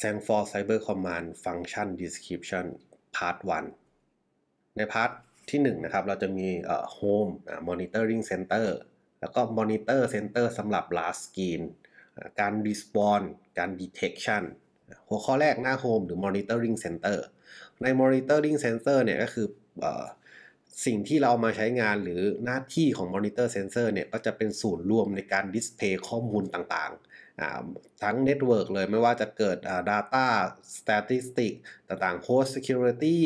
s t a n for Cyber Command Function Description Part 1 ในพาร์ทที่1นะครับเราจะมี Home Monitoring Center แล้วก็ Monitor Center สำหรับ Last Screen การ r e s p o n d การ Detection หัวข้อแรกหน้า Home หรือ Monitoring Center ใน Monitoring Center เนี่ยก็คือสิ่งที่เราเอามาใช้งานหรือหน้าที่ของมอนิเตอร์เซนเซอร์เนี่ยก็จะเป็นศูนย์รวมในการดิสเพย์ข้อมูลต่างๆ ทั้งเน็ตเวิร์กเลยไม่ว่าจะเกิด Data Statistic ต่างๆ Host Security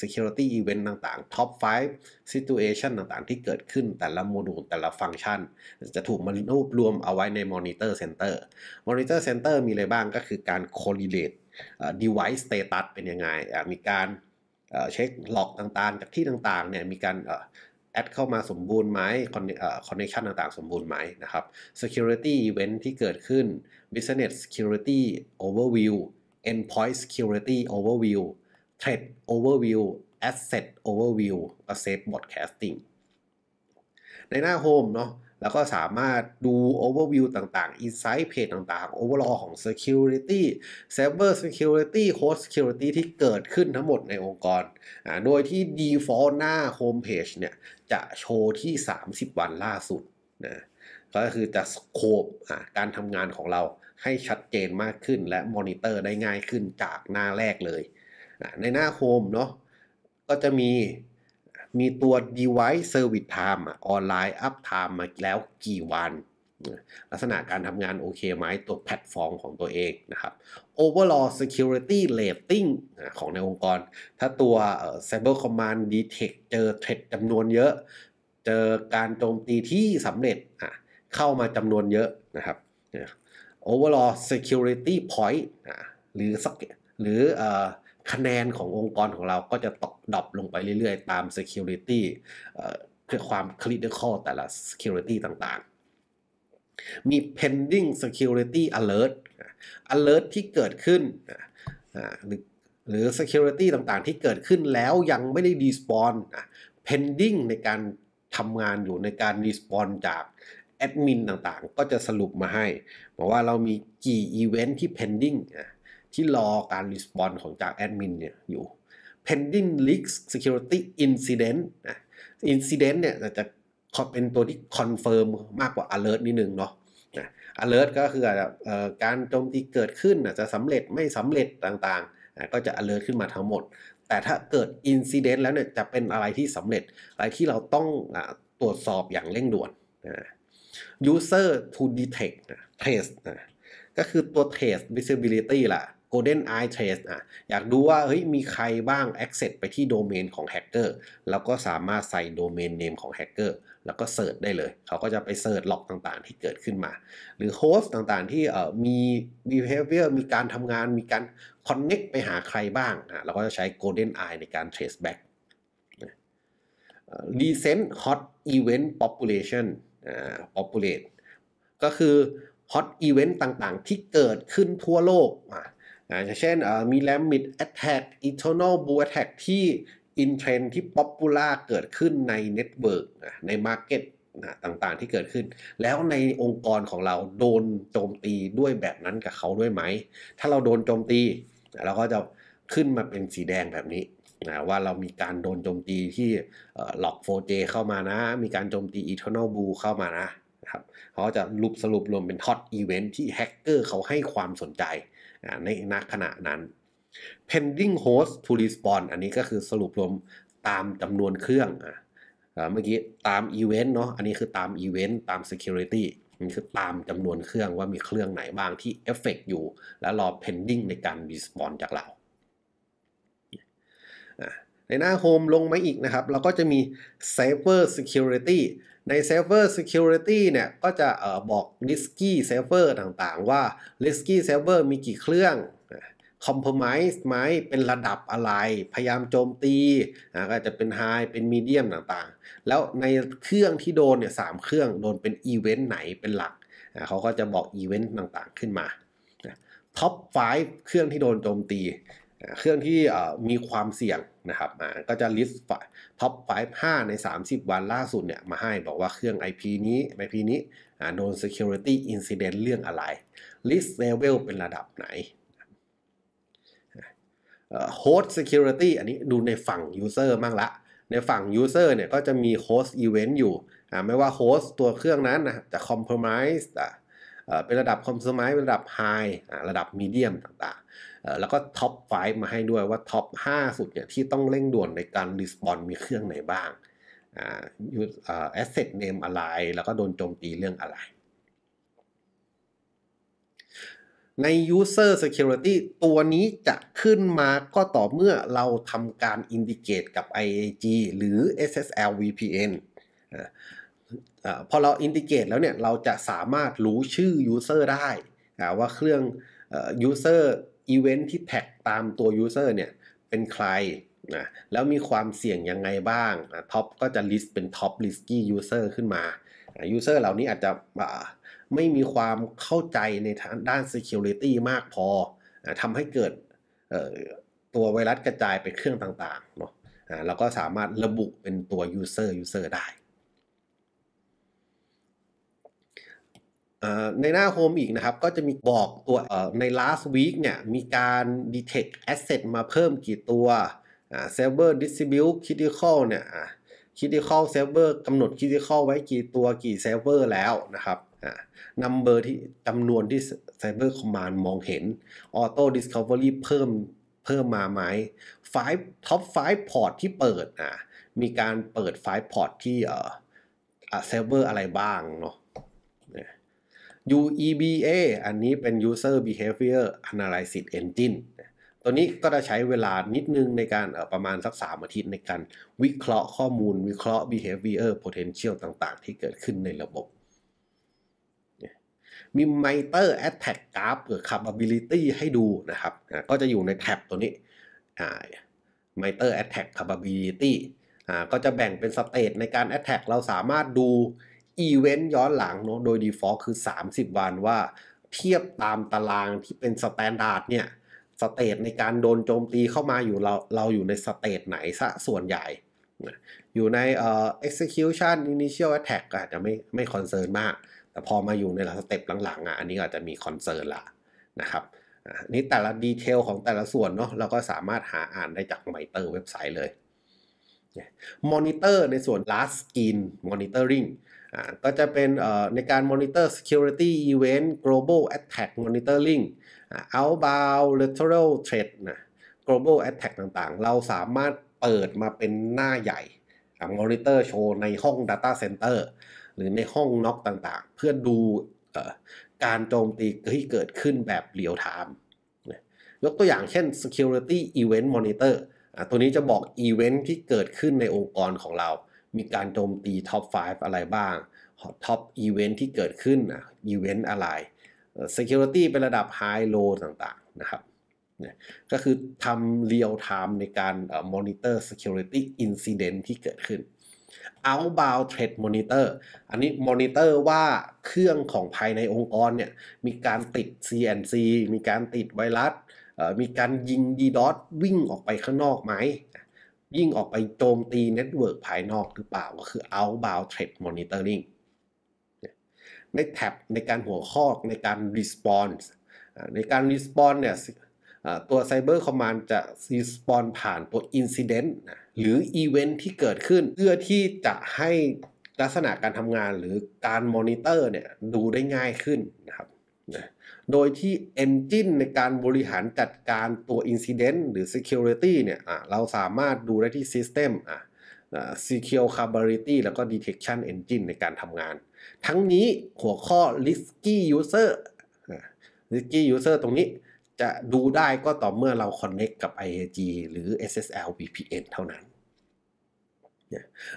Security Event ต่าง ๆ Top 5 Situation ต่างๆ ที่เกิดขึ้นแต่ละโมดูล แต่ละฟังก์ชัน จะถูกมารวบรวมเอาไว้ในมออนิเตร์เซนเตอร์มอนิเตอร์เซนเตอร์มีอะไรบ้างก็คือการ correlate device status เป็นยังไง มีการเช็คล็อกต่างๆจากที่ต่างๆเนี่ยมีการแอดเข้ามาสมบูรณ์ไหมคอนเนคชันต่าง ๆสมบูรณ์ไหมนะครับ security event ที่เกิดขึ้น business security overview endpoint security overview threat overview asset overview และ safe broadcasting ในหน้า home เนาะแล้วก็สามารถดู overview ต่าง ๆ insight page ต่าง ๆ overall ของ security cyber security h o s t security ที่เกิดขึ้นทั้งหมดในองค์กรโดยที่ default หน้า home page เนี่ยจะโชว์ที่ 30 วันล่าสุดนะก็คือจะ scope โคบการทำงานของเราให้ชัดเจนมากขึ้นและมอนิเตอร์ได้ง่ายขึ้นจากหน้าแรกเลยในหน้าโฮมเนาะก็จะมีมีตัว device service time ออนไลน์ up time มาแล้วกี่วัน ลักษณะการทำงานโอเคไหมตัวแพลตฟอร์มของตัวเองนะครับ overall security rating ของในองค์กร ถ้าตัว cyber command detect เจอเทรดจำนวนเยอะ เจอการโจมตีที่สำเร็จเข้ามาจำนวนเยอะนะครับ overall security point หรือหรือคะแนนขององค์กรของเราก็จะตกดรอปลงไปเรื่อยๆ ตาม Security คือความเดอร์คอ l แต่ละ security ต่างๆ มี pending security alert alert ที่เกิดขึ้นหรือหรือ security ต่างๆที่เกิดขึ้นแล้วยังไม่ได้ respond pending ในการทำงานอยู่ในการ respond จากแอดมินต่างๆ ก็จะสรุปมาให้บอกว่าเรามีกี่อีเวนท์ที่ pending นะที่รอการรีสปอนส์ของจากแอดมินเนี่ยอยู่ pending leaks security incident นะ incident เนี่ยจะเป็นตัวที่คอนเฟิร์มมากกว่า alert นิดนึงเนาะนะ alert ก็คือการโจมตีเกิดขึ้นจะสำเร็จไม่สำเร็จต่างๆ ก็จะ alert ขึ้นมาทั้งหมด แต่ถ้าเกิด incident แล้วเนี่ยจะเป็นอะไรที่สำเร็จอะไรที่เราต้องตรวจสอบอย่างเร่งด่วนนะ user to detect trace นะก็คือตัว trace visibility ล่ะ Golden Eye Trace อ่ะอยากดูว่าเฮ้ยมีใครบ้าง Access ไปที่โดเมนของแฮกเกอร์แล้วก็สามารถใส่โดเมนเนมของแฮกเกอร์แล้วก็เสิร์ชได้เลย เขาก็จะไปเสิร์ชล็อกต่าง ๆ ที่เกิดขึ้นมา หรือโฮสต์ต่าง ๆ ที่มี behavior มีการทำงานมีการ connect ไปหาใครบ้างอ่ะเราก็จะใช้ Golden Eye ในการ trace back recent hot event population อ่า populate ก็คือ hot event ต่าง ๆ ที่เกิดขึ้นทั่วโลกอ่ะนะเช่น มีแลมมิดแอตแทกอิทเทอร์นอลบูแอตแทกที่อินเทรนที่ป๊อปปูล่าเกิดขึ้นในเน็ตเวิร์กนะในมาร์เก็ตนะต่างๆ ที่เกิดขึ้น แล้วในองค์กรของเราโดนโจมตีด้วยแบบนั้นกับเขาด้วยไหม ถ้าเราโดนโจมตีเราก็จะขึ้นมาเป็นสีแดงแบบนี้นะว่าเรามีการโดนโจมตีที่หลอก 4J เข้ามานะ มีการโจมตี Eternal Blue เข้ามานะครับเขาจะรุปสรุปรวมเป็น Hot Event ที่แฮกเกอร์เขาให้ความสนใจในณขณะนั้น pending host to respond อันนี้ก็คือสรุปรวมตามจำนวนเครื่องอ่ะเมื่อกี้ตาม event เนาะอันนี้คือตาม event ตาม security มันคือตามจำนวนเครื่องว่ามีเครื่องไหนบ้างที่เอฟเฟกอยู่ และรอ pending ในการ respond จากเราในหน้า Home ลงมาอีกนะครับ เราก็จะมี Server Security ใน Server Security เนี่ยก็จะออบอก Risky Server ต่างๆ ว่า Risky s เ r v e r มีกี่เครื่อง Compromise ไหมเป็นระดับอะไร พยายามโจมตีก็จะเป็น High เป็น Medium ต่างๆ แล้วในเครื่องที่โดนเนี่ยสเครื่องโดนเป็น Event ไหนเป็นหลักเขาก็จะบอก Event ต่างๆขึ้นมา Top 5 เครื่องที่โดนโจมตีเครื่องที่มีความเสี่ยงนะครับก็จะลิสต์ท็อป5 5 ใน 30 วันล่าสุดเนี่ยมาให้บอกว่าเครื่อง IP นี้ IP นี้โดน security incident เรื่องอะไร list level เป็นระดับไหน host security อันนี้ดูในฝั่ง user บ้างละในฝั่ง user เนี่ยก็จะมี host event อยู่ ไม่ว่า host ตัวเครื่องนั้นนะจะ compromise เป็นระดับ compromise เป็นระดับ high ระดับ medium ต่างแล้วก็ท็อป 5 มาให้ด้วยว่าท็อป 5 สุดเนี่ยที่ต้องเร่งด่วนในการรีสปอนมีเครื่องไหนบ้างแอสเซทเนมอะไร แล้วก็โดนโจมตีเรื่องอะไร ใน User Security ตัวนี้จะขึ้นมาก็ต่อเมื่อเราทำการอินดิเกตกับ IAG หรือ SSL VPN พอเราอินดิเกตแล้วเนี่ยเราจะสามารถรู้ชื่อ User ได้ว่าเครื่อง User อีเวนท์ที่แท็กตามตัวยูเซอร์เนี่ยเป็นใครนะแล้วมีความเสี่ยงยังไงบ้างท็อปก็จะลิสต์เป็นท็อปลิสกี้ยูเซอร์ขึ้นมายูเซอร์เหล่านี้อาจจะไม่มีความเข้าใจในทางด้าน Security มากพอทำให้เกิดตัวไวรัสกระจายไปเครื่องต่างๆเนาะเราก็สามารถระบุเป็นตัว User User ได้ในหน้าโฮมอีกนะครับก็จะมีบอกตัวใน last week เนี่ยมีการ detect asset มาเพิ่มกี่ตัว server distribute critical เนี่ย critical server กำหนด critical ไว้กี่ตัวกี่ server แล้วนะครับนั m เบอร์ที่จำนวนที่ s e r v e r Command มองเห็น Auto Discovery เพิ่มเพิ่มมาไหม five top five port ที่เปิดนะมีการเปิด five port ที่ s อ่ v เซิร์ฟเวอร์อะไรบ้างเนาะ UEBA อันนี้เป็น User Behavior Analysis Engine ตัวนี้ก็จะใช้เวลานิดนึงในการประมาณสัก 3 อาทิตย์ในการวิเคราะห์ข้อมูล วิเคราะห์ behavior potential ต่างๆ ที่เกิดขึ้นในระบบ มี miter attack graph หรือ capability ให้ดูนะครับ ก็จะอยู่ในแท็บตัวนี้ miter attack capability ก็จะแบ่งเป็นสเตจในการ attack เราสามารถดูอีเวนต์ย้อนหลังเนาะ โดย default คือ 30 วันว่าเทียบตามตารางที่เป็นสแตนดาร์ดเนี่ยสเตตในการโดนโจมตีเข้ามาอยู่เรา เราอยู่ในสเตตไหนซะส่วนใหญ่ อยู่ในเอ่อ execution initial attack อาจจะไม่ไม่คอนเซิร์นมาก แต่พอมาอยู่ในหลัสเต็ปหลัง ๆอ่ะอันนี้อาจจะมีคอนเซิร์นละนะครับนี่แต่ละดีเทลของแต่ละส่วนเนาะเราก็สามารถหาอ่านได้จากไมเตอร์เว็บไซต์เลยมอนิเตอร์ในส่วน last skin monitoring ก็จะเป็นในการ monitor security event global attack monitoring outbound lateral threat นะ global attack ต่างๆ เราสามารถเปิดมาเป็นหน้าใหญ่ monitor show ในห้อง data center หรือในห้องน็อกต่างๆ เพื่อดูการโจมตีที่เกิดขึ้นแบบเรียลไทม์ยกตัวอย่างเช่น security event monitor ตัวนี้จะบอก event ที่เกิดขึ้นในองค์กรของเรามีการโจมตีท็อป 5 อะไรบ้างท็อปอีเวนท์ที่เกิดขึ้นนะอีเวนท์อะไร Security เป็นระดับ High Low ต่างๆนะครับก็คือทำเรียลไทม์ในการ Monitor Security Incident ที่เกิดขึ้น Outbound Threat Monitor อันนี้ Monitor ว่าเครื่องของภายในองค์กรเนี่ยมีการติด CNC มีการติดไวรัส มีการยิง DDoS วิ่งออกไปข้างนอกไหมยิ่งออกไปโจมตีเน็ตเวิร์กภายนอกหรือเปล่าก็คือ outbound threat monitoring ในแท็บในการหัวข้อในการ response ในการ response เนี่ยตัว Cyber Command จะ response ผ่านตัว incident หรือ event ที่เกิดขึ้นเพื่อที่จะให้ลักษณะการทำงานหรือการ monitor เนี่ยดูได้ง่ายขึ้นนะครับโดยที่ Engine ในการบริหารจัดการตัว Incident หรือ Security เนี่ยเราสามารถดูได้ที่ System อ่ะ Secure Capability แล้วก็ Detection Engine ในการทำงาน ทั้งนี้หัวข้อ Risky User Risky User ตรงนี้จะดูได้ก็ต่อเมื่อเรา Connect กับ IAG หรือ SSL VPN เท่านั้น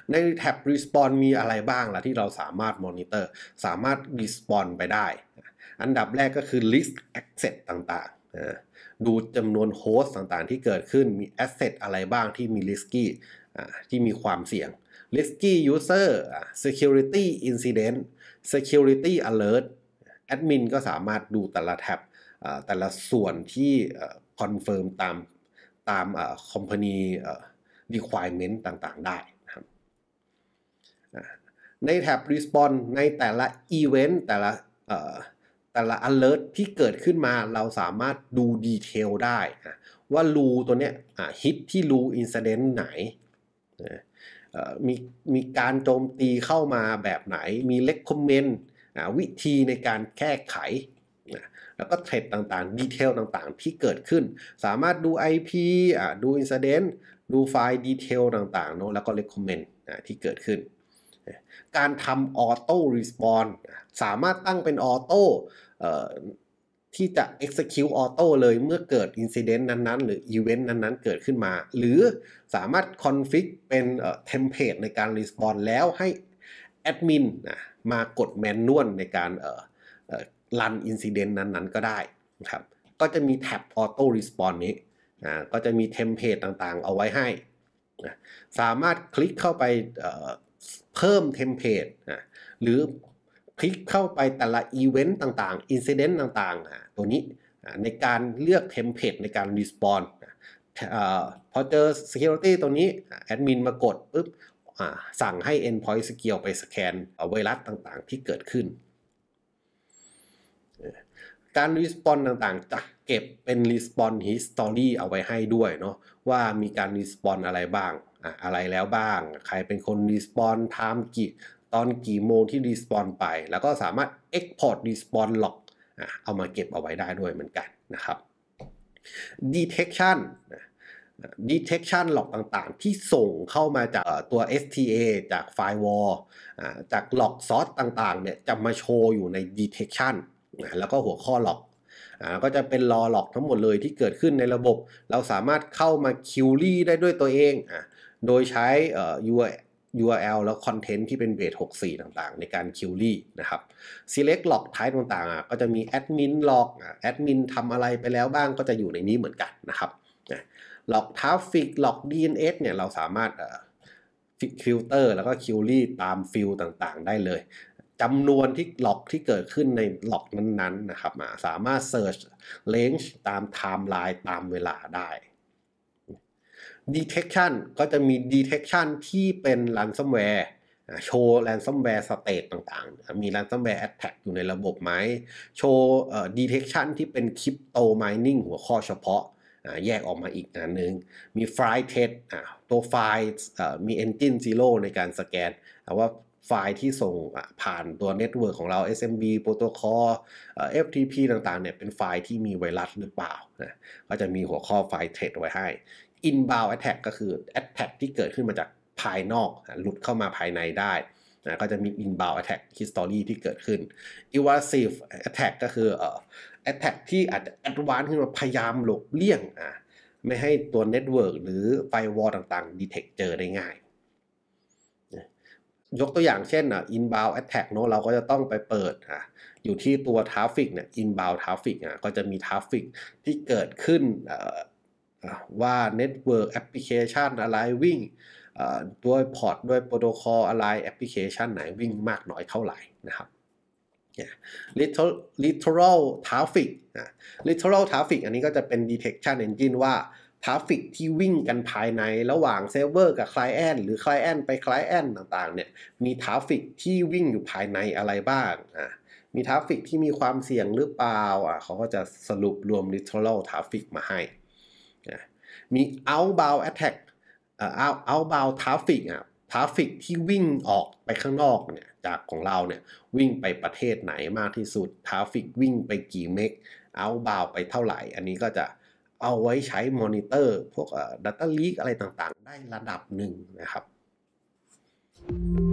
ในแท็บ r e s p o n d มีอะไรบ้างล่ะที่เราสามารถ Monitor สามารถ Respond ไปได้อันดับแรกก็คือ list asset ต่างๆ ดูจำนวนโฮสต์ต่างๆ ที่เกิดขึ้น มี asset อะไรบ้างที่มี risky ที่มีความเสี่ยง risky user security incident security alert admin ก็สามารถดูแต่ละแท็บแต่ละส่วนที่ confirm ตามตาม company requirement ต่างๆ ได้ ในแท็บ response ในแต่ละ event แต่ละแต่ละ alert ที่เกิดขึ้นมาเราสามารถดูดีเทลได้ ว่ารูตัวเนี้ยฮิตที่รูอินซิเดนต์ไหน มีมีการโจมตีเข้ามาแบบไหนมีเลคคอมเมนต์วิธีในการแก้ไข แล้วก็เทรดต่าง ๆ ดีเทลต่างๆ ที่เกิดขึ้น สามารถดู IP ดูอินซิเดนต์ดูไฟล์ดีเทลต่างๆเนาะแล้วก็เลคคอมเมนต์ที่เกิดขึ้นการทำออโต้รีสปอนสามารถตั้งเป็นออโต้ที่จะ execute ออโต้เลยเมื่อเกิด incident นั้นๆ หรือ event นั้นๆเกิดขึ้นมา หรือสามารถ config เป็น template ในการ respond แล้วให้ admin นะมากดแมนนวลในการ run incident นั้นๆก็ได้นะครับก็จะมีแท็บออโต้รีสปอนนี้ก็จะมีเทมเพลตต่างๆ เอาไว้ให้ สามารถคลิกเข้าไปเพิ่มเทมเพลตนะหรือคลิกเข้าไปแต่ละอีเวนต์ต่าง ๆ อินซิเดนต์ต่างๆตัวนี้ในการเลือกเทมเพลตในการรีสปอนพอเจอ Security ตัวนี้ แอดมินมากดปุ๊บสั่งให้ Endpoint Scale ไปสแกนไวรัสต่างๆ ที่เกิดขึ้น การรีสปอนต่างๆจะเก็บเป็นรีสปอน History เอาไว้ให้ด้วยเนาะว่ามีการรีสปอนอะไรบ้างอะไรแล้วบ้างใครเป็นคนรีสปอนไทม์กี่ตอนกี่โมงที่รีสปอนไป แล้วก็สามารถ Export r e s p o n น e Log เอามาเก็บเอาไว้ได้ด้วยเหมือนกันนะครับ Detection detection หลอกต่างๆ ที่ส่งเข้ามาจากตัว STA จาก firewall จากหลอกซอสต่างๆเนี่ยจะมาโชว์อยู่ใน detection แล้วก็หัวข้อหลอก ก็จะเป็นรอหลอกทั้งหมดเลยที่เกิดขึ้นในระบบ เราสามารถเข้ามาคิวรี่ได้ด้วยตัวเองโดยใช้ URL แล้วคอนเทนต์ที่เป็นเบส64 ต่างๆ ในการิวรี่นะครับ select log type ต่างๆ ก็จะมี admin log admin ทำอะไรไปแล้วบ้างก็จะอยู่ในนี้เหมือนกันนะครับ log traffic log DNS เนี่ยเราสามารถฟิลเตอร์แล้วก็คิวรี่ตามฟิลต่างๆ ได้เลย จำนวนที่หลอกที่เกิดขึ้นในหลอกนั้นๆนะครับสามารถเซิร์ชเลนจ์ตามไทม์ไลน์ตามเวลาได้ detection ก็จะมี detection ที่เป็น ransomware โชว์ ransomware state ต่าง ๆ มี ransomware attack อยู่ในระบบไหมโชว์ detection ที่เป็น crypto mining หัวข้อเฉพาะ แยกออกมาอีกนันนึงมี file test ตัวไฟล์มี engine zero ในการสแกน ว่าไฟล์ที่ส่งผ่านตัวเน็ตเวิร์กของเรา SMB โปรโตคอล FTP ต่างๆเนี่ยเป็นไฟล์ที่มีไวรัสหรือเปล่านะก็จะมีหัวข้อไฟล์เทรดไว้ให้ inbound attack ก็คือ attack ที่เกิดขึ้นมาจากภายนอก หลุดเข้ามาภายในได้นะก็จะมี inbound attack history ที่เกิดขึ้น evasive attack ก็คือ u อ attack ที่อาจจะ advance ขึ้นมาพยายามหลบเลี่ยงอ่ะไม่ให้ตัว network หรือ firewall ต่างๆ detect เจอได้ง่าย ยกตัวอย่างเช่นอ่ะ inbound attack เนาะเราก็จะต้องไปเปิดอ่ะอยู่ที่ตัว traffic เนี่ย inbound traffic อ่ะก็จะมี traffic ที่เกิดขึ้นว่า Network Application อะไรวิ่งด้วยพอร์ตด้วยโปรโตคอลอะไรแอปพลิเคชันไหนวิ่งมากน้อยเท่าไหร่นะครับ literal traffic literal traffic อันนี้ก็จะเป็น detection engine ว่า traffic ที่วิ่งกันภายในระหว่างเซิร์ฟเวอร์กับ c l i แนนหรือ c l i แนนไป c l i แนนต่างๆเนี่ยมี traffic ที่วิ่งอยู่ภายในอะไรบ้างอ่ะมี traffic ที่มีความเสี่ยงหรือเปล่าอ่ะเขาก็จะสรุปรวม literal traffic มาให้มี outbound attack เอ่อ out b o u n d traffic อ่ะ traffic ที่วิ่งออกไปข้างนอกเนี่ยจากของเราเนี่ยวิ่งไปประเทศไหนมากที่สุด traffic วิ่งไปกี่เมก outbound ไปเท่าไหร่ อันนี้ก็จะเอาไว้ใช้มอนิเตอร์พวก Data Leak อะไรต่างๆ ได้ระดับหนึ่งนะครับ thank you